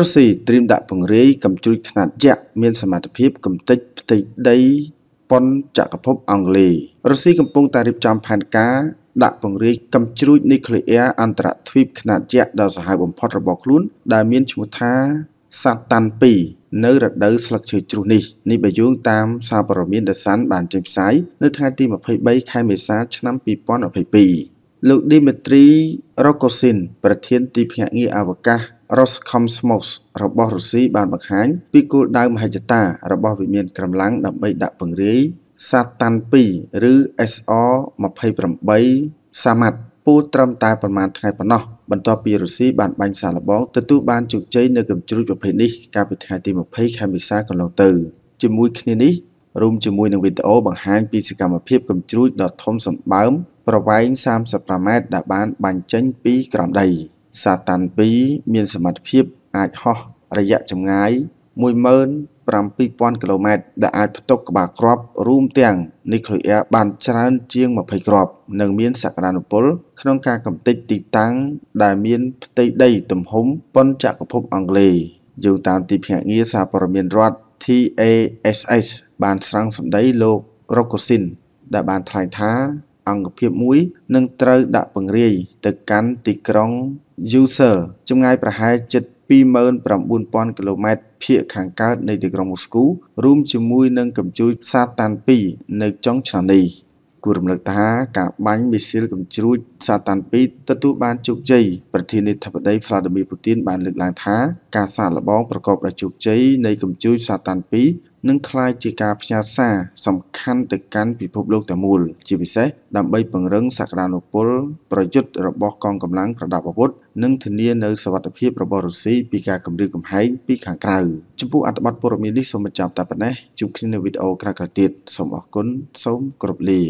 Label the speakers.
Speaker 1: រុស្ស៊ីត្រៀមដាក់ពង្រាយកំជ្រួចខ្នាតយក្សមានសមត្ថភាពកំទេចផ្ទៃដីប៉ុនចក្រភពអង់គ្លេសរុស្ស៊ីកំពុងតែរៀបចំផែនការ ដាក់ពង្រាយកំជ្រួចនីក្លេអ៊ែរអន្តរទ្វីបខ្នាតយក្សដ៏សាហាវបំផុតរបស់ខ្លួនដែលមានឈ្មោះថា សាតាន់2នៅរដូវស្លឹកឈើជ្រុះនេះនេះបើយោងតាមសារព័ត៌មាន The Sun បានចេញផ្សាយនៅថ្ងៃទី23ខែមេសាឆ្នាំ2022លោក Dimitri Rogozin ប្រធានទីភ្នាក់ងារអវកាស Roscosmos របស់រុស្ស៊ីបានបង្ហាញពីគោលដៅមហិច្ឆតារបស់វិមានក្រំឡាំងដើម្បីដាក់ពង្រាយ Satan 2ឬ SR 28 Samat ពូត្រឹមតែប្រមាណថ្ងៃប៉ុណ្ណោះបន្ទាប់ពីរុស្ស៊ីបានបាញ់សារល្បងទទួលបានជោគជ័យនៅកម្ពុជាប្រភេទនេះកាលពីថ្ងៃទី20ខែមេសាកន្លងទៅជាមួយគ្នានេះរួមជាមួយនឹងវីដេអូបង្ហាញពីសកម្មភាពកម្ពុជាដ៏ធំសម្បើមប្រវែង35ម៉ែត្រដែលបានបាញ់ចេញពីក្រោមដី។សាតាន់2មានសមត្ថភាពអាចហោះរយៈចម្ងាយ17000គីឡូម៉ែត្រដែលអាចផ្ទុកក្បាលគ្រាប់រួមទាំងនីក្លូអ៊ែរបានច្រើនជាង20គ្រាប់ និងមានសក្តានុពល ក្នុងការកំទេចទីតាំងដែលមានផ្ទៃដីទំហំប៉ុនចក្រភពអង់គ្លេសយោងតាមទីភ្នាក់ងារសារព័ត៌មានរដ្ឋ TASS បានស្រង់សម្ដីលោករុកកូស៊ីនដែលបានថ្លែងថាអង្គភាពមួយនឹងត្រូវដាក់ពង្រាយទៅកាន់ទីក្រុង User ចម្ងាយប្រហែលជិត29,000គីឡូម៉ែត្រភាគខាងកើតនៃទីក្រុងមូស្គូរួមជាមួយនឹងកម្ជួយសាតាន2នៅចុងឆ្នាំនេះគួររំលឹកថាការបាញ់មីស៊ីលកម្ជួយសាតាន2ទទួលបានជោគជ័យប្រធានាធិបតី Vladimir Putin បានលើកឡើងថា ការសាកល្បងប្រកបដោយជោគជ័យនៃកម្ជួយសាតាន2នឹងក្លាយជាការផ្ញើសារសំខាន់ទៅកាន់ពិភពលោកទាំងមូលជាពិសេសដើម្បីពង្រឹងសក្តានុពលប្រយុទ្ធរបស់កងកម្លាំងប្រដាប់អាវុធនិងធានានៅសវត្ថភាពរបស់រុស្ស៊ីពីការគំរាមកំហែងពីខាងក្រៅចំពោះអត្ថបទព័ត៌មាននេះសូមបញ្ចប់តែប៉ុណ្ណេះជួបគ្នានៅវីដេអូក្រោយៗទៀតសូមអរគុណសូមគោរពលា